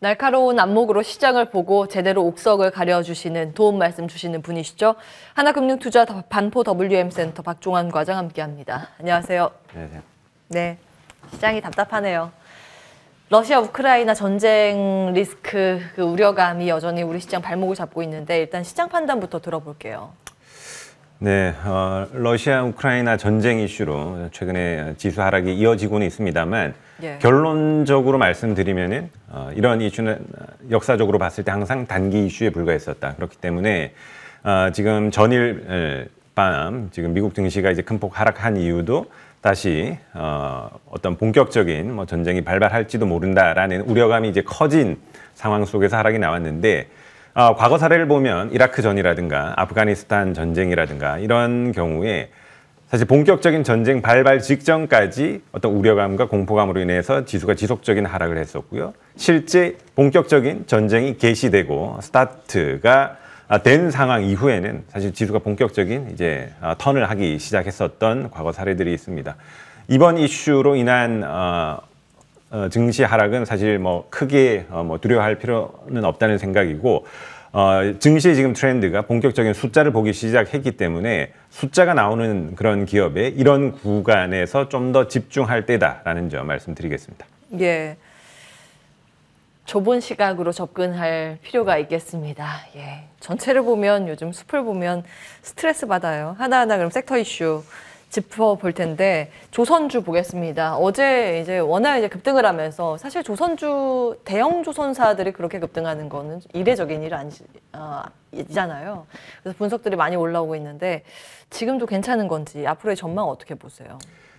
날카로운 안목으로 시장을 보고 제대로 옥석을 가려주시는 도움 말씀 주시는 분이시죠. 하나금융투자 반포 WM센터 박종환 과장 함께합니다. 안녕하세요. 안녕하세요. 네, 시장이 답답하네요. 러시아 우크라이나 전쟁 리스크 그 우려감이 여전히 우리 시장 발목을 잡고 있는데 일단 시장 판단부터 들어볼게요. 네, 어, 러시아 우크라이나 전쟁 이슈로 최근에 지수 하락이 이어지고는 있습니다만 예. 결론적으로 말씀드리면은 어, 이런 이슈는 역사적으로 봤을 때 항상 단기 이슈에 불과했었다. 그렇기 때문에 어, 지금 전일 밤 지금 미국 증시가 이제 큰 폭 하락한 이유도 다시 어, 어떤 본격적인 뭐 전쟁이 발발할지도 모른다라는 우려감이 이제 커진 상황 속에서 하락이 나왔는데 어, 과거 사례를 보면 이라크 전이라든가 아프가니스탄 전쟁이라든가 이런 경우에 사실 본격적인 전쟁 발발 직전까지 어떤 우려감과 공포감으로 인해서 지수가 지속적인 하락을 했었고요. 실제 본격적인 전쟁이 개시되고 스타트가 된 상황 이후에는 사실 지수가 본격적인 이제 아, 턴을 하기 시작했었던 과거 사례들이 있습니다. 이번 이슈로 인한 어, 어, 증시 하락은 사실 뭐 크게 어, 뭐 두려워할 필요는 없다는 생각이고 어, 증시의 지금 트렌드가 본격적인 숫자를 보기 시작했기 때문에 숫자가 나오는 그런 기업에 이런 구간에서 좀 더 집중할 때다라는 점 말씀드리겠습니다. 예. 좁은 시각으로 접근할 필요가 있겠습니다. 예. 전체를 보면 요즘 숲을 보면 스트레스 받아요. 하나하나 그럼 섹터 이슈 짚어볼 텐데 조선주 보겠습니다. 어제 이제 워낙 이제 급등을 하면서 사실 조선주 대형 조선사들이 그렇게 급등하는 거는 이례적인 일 아니잖아요. 아, 그래서 분석들이 많이 올라오고 있는데 지금도 괜찮은 건지 앞으로의 전망 어떻게 보세요?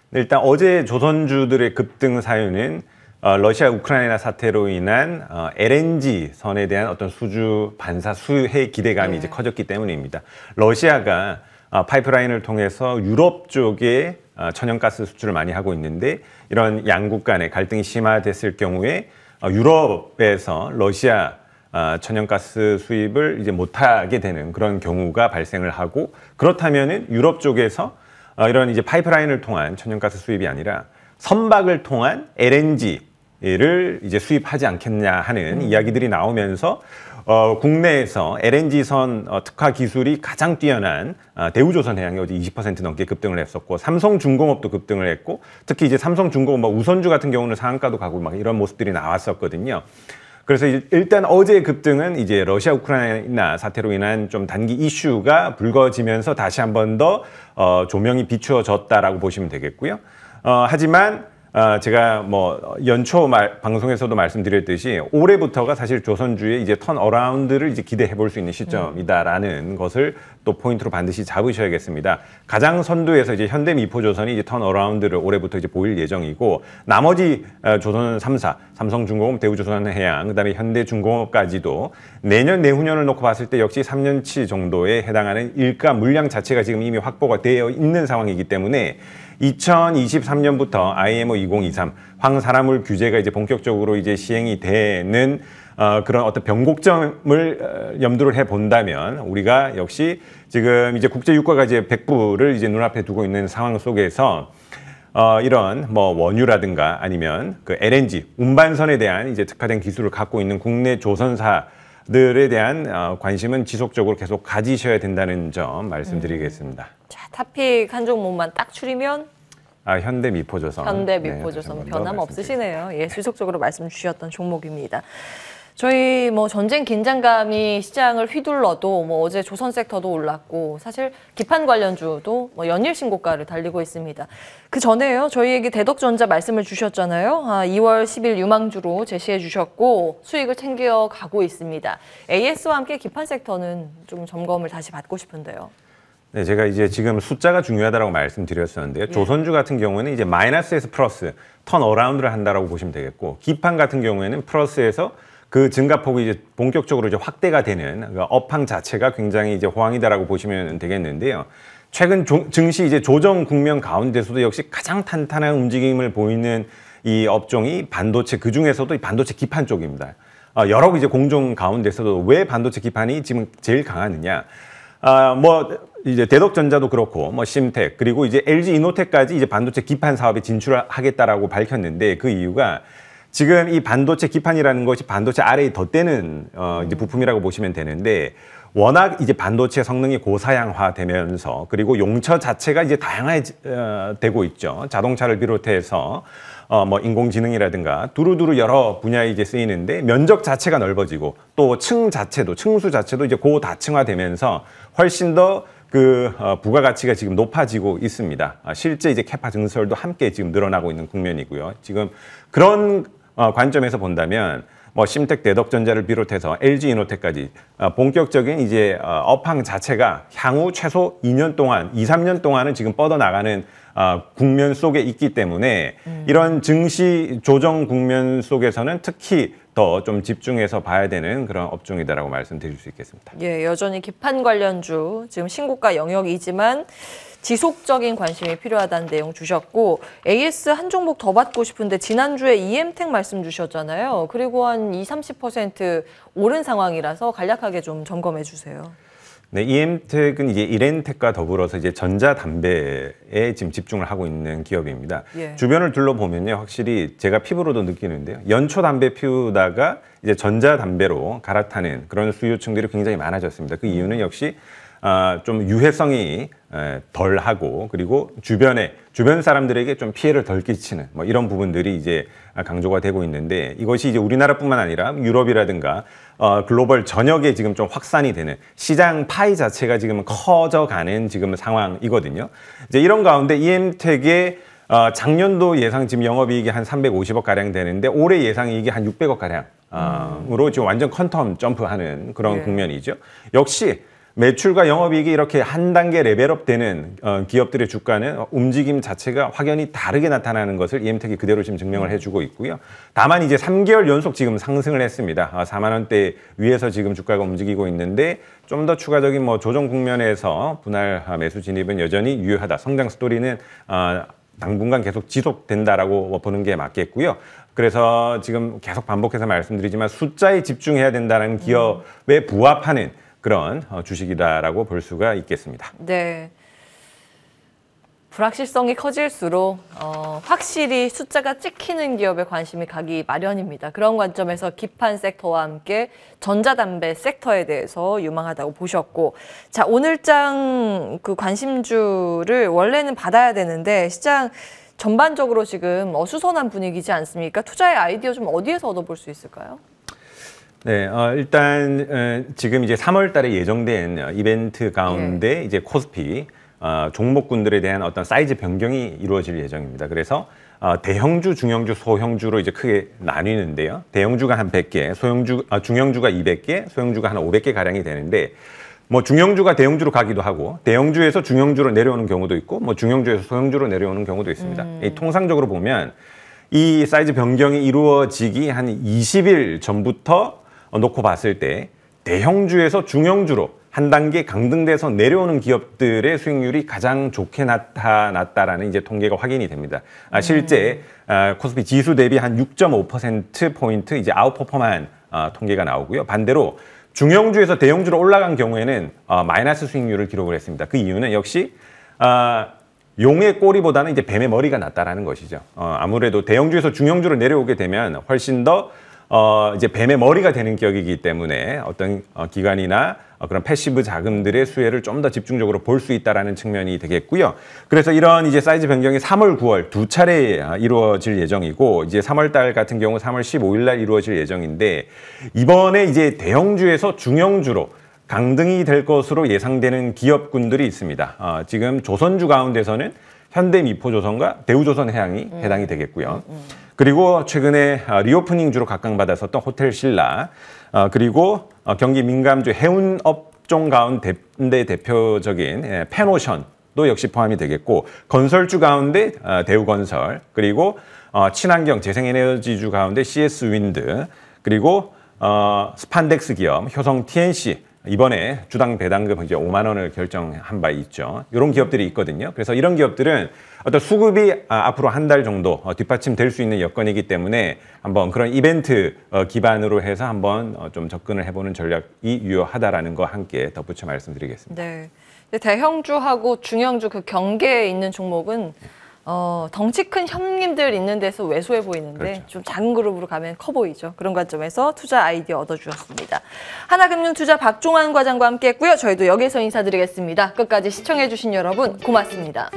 네, 일단 어제 조선주들의 급등 사유는 어, 러시아 우크라이나 사태로 인한 어, LNG 선에 대한 어떤 수주 반사 수혜 기대감이 네. 이제 커졌기 때문입니다. 러시아가 아, 파이프라인을 통해서 유럽 쪽에 아, 천연가스 수출을 많이 하고 있는데 이런 양국 간의 갈등이 심화됐을 경우에 어, 유럽에서 러시아 아, 천연가스 수입을 이제 못하게 되는 그런 경우가 발생을 하고 그렇다면은 유럽 쪽에서 어, 이런 이제 파이프라인을 통한 천연가스 수입이 아니라 선박을 통한 LNG를 이제 수입하지 않겠냐 하는 음. 이야기들이 나오면서 어, 국내에서 LNG선 어, 특화 기술이 가장 뛰어난 어, 대우조선해양이 어제 20% 넘게 급등을 했었고 삼성중공업도 급등을 했고 특히 이제 삼성중공업 뭐 우선주 같은 경우는 상한가도 가고 막 이런 모습들이 나왔었거든요. 그래서 일단 어제의 급등은 이제 러시아 우크라이나 사태로 인한 좀 단기 이슈가 불거지면서 다시 한번더 어, 조명이 비추어졌다라고 보시면 되겠고요. 어, 하지만 아, 제가 뭐 연초 말, 방송에서도 말씀드렸듯이 올해부터가 사실 조선주의 이제 턴 어라운드를 이제 기대해 볼 수 있는 시점이다라는 음. 것을 또 포인트로 반드시 잡으셔야겠습니다. 가장 선두에서 이제 현대 미포조선이 이제 턴 어라운드를 올해부터 이제 보일 예정이고 나머지 어, 조선 삼사 삼성중공업, 대우조선해양, 그다음에 현대중공업까지도 내년 내후년을 놓고 봤을 때 역시 삼년치 정도에 해당하는 일가 물량 자체가 지금 이미 확보가 되어 있는 상황이기 때문에 2023년부터 IMO 2023 황사라물 규제가 이제 본격적으로 이제 시행이 되는 어, 그런 어떤 변곡점을 어, 염두를 해 본다면 우리가 역시 지금 이제 국제 유가가 이제 백부를 이제 눈앞에 두고 있는 상황 속에서 어, 이런 뭐 원유라든가 아니면 그 LNG 운반선에 대한 이제 특화된 기술을 갖고 있는 국내 조선사 들에 대한 어, 관심은 지속적으로 계속 가지셔야 된다는 점 말씀드리겠습니다. 음. 탑픽 한 종목만 딱 추리면 아, 현대 미포조선. 현대 미포조선 네, 네, 네, 변함 네, 없으시네요. 예, 수속적으로 말씀 주셨던 종목입니다. 저희 뭐 전쟁 긴장감이 시장을 휘둘러도 뭐 어제 조선 섹터도 올랐고 사실 기판 관련주도 뭐 연일 신고가를 달리고 있습니다. 그 전에요. 저희에게 대덕전자 말씀을 주셨잖아요. 아, 2월 10일 유망주로 제시해 주셨고 수익을 챙겨 가고 있습니다. AS와 함께 기판 섹터는 좀 점검을 다시 받고 싶은데요. 네, 제가 이제 지금 숫자가 중요하다고 말씀드렸었는데요. 네. 예. 조선주 같은 경우에는 이제 마이너스에서 플러스 턴 어라운드를 한다라고 보시면 되겠고 기판 같은 경우에는 플러스에서 그 증가폭이 이제 본격적으로 이제 확대가 되는 그 업황 자체가 굉장히 이제 호황이다라고 보시면 되겠는데요. 최근 조, 증시 이제 조정 국면 가운데서도 역시 가장 탄탄한 움직임을 보이는 이 업종이 반도체 그 중에서도 이 반도체 기판 쪽입니다. 아, 여러 이제 공정 가운데서도 왜 반도체 기판이 지금 제일 강하느냐 아, 뭐 이제 대덕전자도 그렇고 뭐 심텍 그리고 이제 LG 이노텍까지 이제 반도체 기판 사업에 진출하겠다라고 밝혔는데 그 이유가 지금 이 반도체 기판이라는 것이 반도체 아래에 덧대는 어 이제 부품이라고 보시면 되는데 워낙 이제 반도체 성능이 고사양화되면서 그리고 용처 자체가 이제 다양화되고 어, 있죠. 자동차를 비롯해서 어, 뭐 인공지능이라든가 두루두루 여러 분야에 이제 쓰이는데 면적 자체가 넓어지고 또 층 자체도 층수 자체도 이제 고다층화되면서 훨씬 더그 어, 부가가치가 지금 높아지고 있습니다. 아, 실제 이제 캐파 증설도 함께 지금 늘어나고 있는 국면이고요. 지금 그런 어, 관점에서 본다면 뭐 심텍 대덕전자를 비롯해서 LG 이노텍까지 어, 본격적인 이제 어, 업황 자체가 향후 최소 2년 동안, 2, 3년 동안은 지금 뻗어나가는 어, 국면 속에 있기 때문에 음. 이런 증시 조정 국면 속에서는 특히 더 좀 집중해서 봐야 되는 그런 업종이다라고 말씀드릴 수 있겠습니다. 예, 여전히 기판 관련주 지금 신고가 영역이지만 지속적인 관심이 필요하다는 내용 주셨고 AS 한 종목 더 받고 싶은데 지난주에 e m 텍 말씀 주셨잖아요. 그리고 한 20, 30% 오른 상황이라서 간략하게 좀 점검해 주세요. 네, e m 텍은 이제 이렌텍과 더불어서 이제 전자담배에 지금 집중을 하고 있는 기업입니다. 예. 주변을 둘러보면요, 확실히 제가 피부로도 느끼는데요. 연초 담배 피우다가 이제 전자담배로 갈아타는 그런 수요층들이 굉장히 많아졌습니다. 그 이유는 역시 아, 좀 유해성이 덜하고 그리고 주변에 주변 사람들에게 좀 피해를 덜 끼치는 뭐 이런 부분들이 이제 강조가 되고 있는데 이것이 이제 우리나라뿐만 아니라 유럽이라든가 어, 글로벌 전역에 지금 좀 확산이 되는 시장 파이 자체가 지금 커져가는 지금 상황이거든요. 이제 이런 가운데 EM택의 어, 작년도 예상 지금 영업이익이 한 350억 가량 되는데 올해 예상이익이 한 600억 가량 아, 으로 지금 완전 컨텀 점프하는 그런 네. 국면이죠. 역시 매출과 영업이익이 이렇게 한 단계 레벨업 되는 어, 기업들의 주가는 움직임 자체가 확연히 다르게 나타나는 것을 EM택이 그대로 지금 증명을 해주고 있고요. 다만 이제 3개월 연속 지금 상승을 했습니다. 4만 아, 원대 위에서 지금 주가가 움직이고 있는데 좀 더 추가적인 뭐 조정 국면에서 분할 매수 진입은 여전히 유효하다. 성장 스토리는 아, 당분간 계속 지속된다라고 뭐 보는 게 맞겠고요. 그래서 지금 계속 반복해서 말씀드리지만 숫자에 집중해야 된다는 기업에 부합하는 그런 어, 주식이다라고 볼 수가 있겠습니다. 네. 불확실성이 커질수록 어, 확실히 숫자가 찍히는 기업에 관심이 가기 마련입니다. 그런 관점에서 기판 섹터와 함께 전자담배 섹터에 대해서 유망하다고 보셨고 자 오늘장 그 관심주를 원래는 받아야 되는데 시장 전반적으로 지금 어수선한 분위기지 않습니까? 투자의 아이디어 좀 어디에서 얻어볼 수 있을까요? 네, 어, 일단 어, 지금 이제 3월달에 예정된 이벤트 가운데 예. 이제 코스피 어, 종목군들에 대한 어떤 사이즈 변경이 이루어질 예정입니다. 그래서 어, 대형주, 중형주, 소형주로 이제 크게 나뉘는데요. 대형주가 한 100개, 소형주, 아, 중형주가 200개, 소형주가 한 500개 가량이 되는데 뭐 중형주가 대형주로 가기도 하고 대형주에서 중형주로 내려오는 경우도 있고 뭐 중형주에서 소형주로 내려오는 경우도 있습니다. 음. 이, 통상적으로 보면 이 사이즈 변경이 이루어지기 한 20일 전부터 어, 놓고 봤을 때 대형주에서 중형주로 한 단계 강등돼서 내려오는 기업들의 수익률이 가장 좋게 나타났다라는 이제 통계가 확인이 됩니다. 아, 음. 실제 아, 코스피 지수 대비 한 6.5% 포인트 이제 아웃퍼포만 아, 통계가 나오고요. 반대로 중형주에서 대형주로 올라간 경우에는 어, 마이너스 수익률을 기록을 했습니다. 그 이유는 역시 아, 용의 꼬리보다는 이제 뱀의 머리가 낫다라는 것이죠. 어, 아무래도 대형주에서 중형주로 내려오게 되면 훨씬 더 어, 이제 뱀의 머리가 되는 격이기 때문에 어떤 어, 기관이나 어, 그런 패시브 자금들의 수혜를 좀 더 집중적으로 볼 수있다는 측면이 되겠고요. 그래서 이런 이제 사이즈 변경이 3월, 9월 두 차례 아, 이루어질 예정이고 이제 3월 달 같은 경우 3월 15일 날 이루어질 예정인데 이번에 이제 대형주에서 중형주로 강등이 될 것으로 예상되는 기업군들이 있습니다. 어, 지금 조선주 가운데서는 현대미포조선과 대우조선해양이 음. 해당이 되겠고요. 음, 음. 그리고 최근에 아, 리오프닝 주로 각광받았었던 호텔 신라 아, 그리고 어, 경기 민감주 해운 업종 가운데 대표적인 페노션 예, 도 역시 포함이 되겠고 건설주 가운데 아, 대우건설 그리고 어, 친환경 재생에너지주 가운데 CS윈드 그리고 어, 스판덱스 기업 효성 TNC 이번에 주당 배당금 이제 5만 원을 결정한 바 있죠. 이런 기업들이 있거든요. 그래서 이런 기업들은 어떤 수급이 아, 앞으로 한 달 정도 어, 뒷받침될 수 있는 여건이기 때문에 한번 그런 이벤트 어, 기반으로 해서 한번 어, 좀 접근을 해보는 전략이 유효하다라는 거 함께 덧붙여 말씀드리겠습니다. 네. 대형주하고 중형주 그 경계에 있는 종목은 네. 어, 덩치 큰 형님들 있는 데서 왜소해 보이는데 그렇죠. 좀 작은 그룹으로 가면 커 보이죠. 그런 관점에서 투자 아이디어 얻어주셨습니다. 하나금융투자 박종환 과장과 함께했고요. 저희도 여기서 인사드리겠습니다. 끝까지 시청해주신 여러분 고맙습니다.